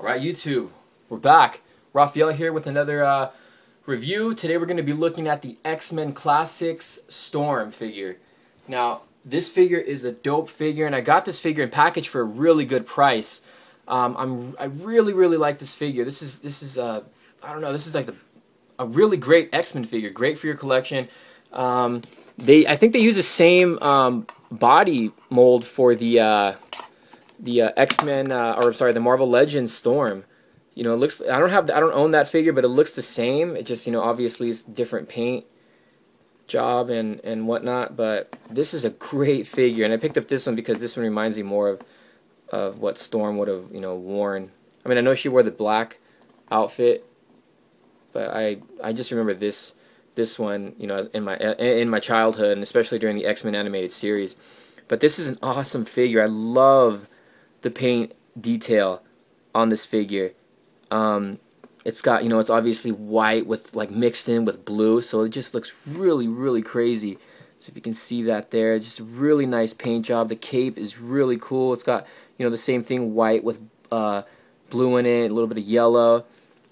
All right, YouTube, we're back. Raphael here with another uh, review. Today we're going to be looking at the X-Men Classics Storm figure. Now, this figure is a dope figure, and I got this figure in package for a really good price. Um, I'm I really really like this figure. This is this is uh, I don't know. This is like the, a really great X-Men figure. Great for your collection. Um, they I think they use the same um, body mold for the. Uh, the uh, X Men, uh, or sorry, the Marvel Legends Storm. You know, it looks. I don't have. I don't own that figure, but it looks the same. It just, you know, obviously it's different paint job and and whatnot. But this is a great figure, and I picked up this one because this one reminds me more of of what Storm would have, you know, worn. I mean, I know she wore the black outfit, but I I just remember this this one, you know, in my in my childhood, and especially during the X Men animated series. But this is an awesome figure. I love the paint detail on this figure. Um, it's got, you know, it's obviously white with like mixed in with blue, so it just looks really, really crazy. So if you can see that there, just really nice paint job. The cape is really cool. It's got, you know, the same thing, white with uh, blue in it, a little bit of yellow.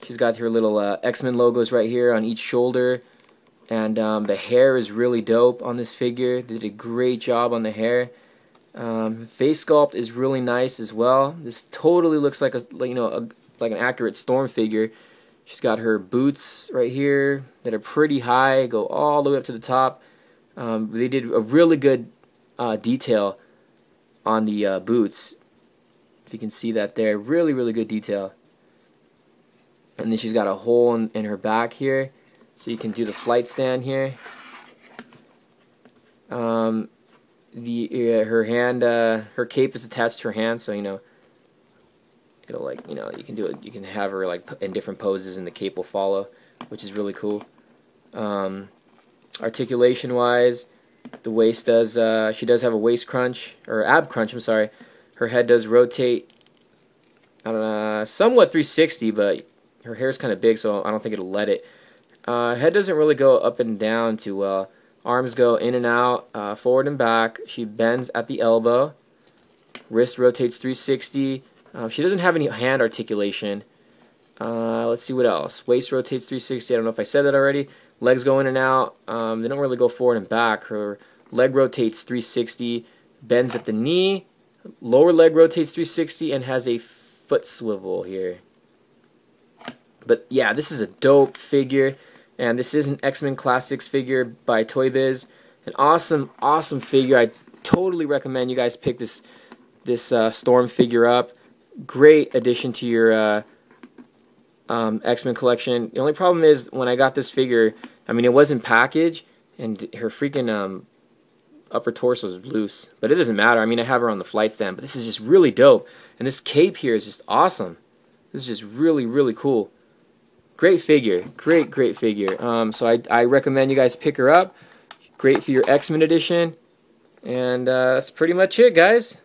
She's got her little uh, X-Men logos right here on each shoulder. And um, the hair is really dope on this figure. They did a great job on the hair. Um, face sculpt is really nice as well. This totally looks like a you know a, like an accurate storm figure. She's got her boots right here that are pretty high, go all the way up to the top. Um, they did a really good uh, detail on the uh, boots. If you can see that there, really really good detail. And then she's got a hole in, in her back here, so you can do the flight stand here. Um, the uh, her hand uh, her cape is attached to her hand so you know it'll like you know you can do it you can have her like in different poses and the cape will follow which is really cool um, articulation wise the waist does uh, she does have a waist crunch or ab crunch I'm sorry her head does rotate I don't know uh, somewhat 360 but her hair is kind of big so I don't think it'll let it uh, head doesn't really go up and down too well Arms go in and out, uh, forward and back. She bends at the elbow. Wrist rotates 360. Uh, she doesn't have any hand articulation. Uh, let's see what else. Waist rotates 360. I don't know if I said that already. Legs go in and out. Um, they don't really go forward and back. Her leg rotates 360, bends at the knee. Lower leg rotates 360 and has a foot swivel here. But yeah, this is a dope figure. And this is an X Men Classics figure by Toy Biz. An awesome, awesome figure. I totally recommend you guys pick this this uh, Storm figure up. Great addition to your uh, um, X Men collection. The only problem is when I got this figure, I mean, it was in package, and her freaking um, upper torso is loose. But it doesn't matter. I mean, I have her on the flight stand, but this is just really dope. And this cape here is just awesome. This is just really, really cool. Great figure. Great, great figure. Um, so I, I recommend you guys pick her up. Great for your X-Men edition. And uh, that's pretty much it, guys.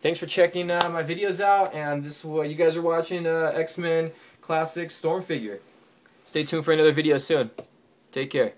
Thanks for checking uh, my videos out. And this is what you guys are watching, uh, X-Men Classic Storm Figure. Stay tuned for another video soon. Take care.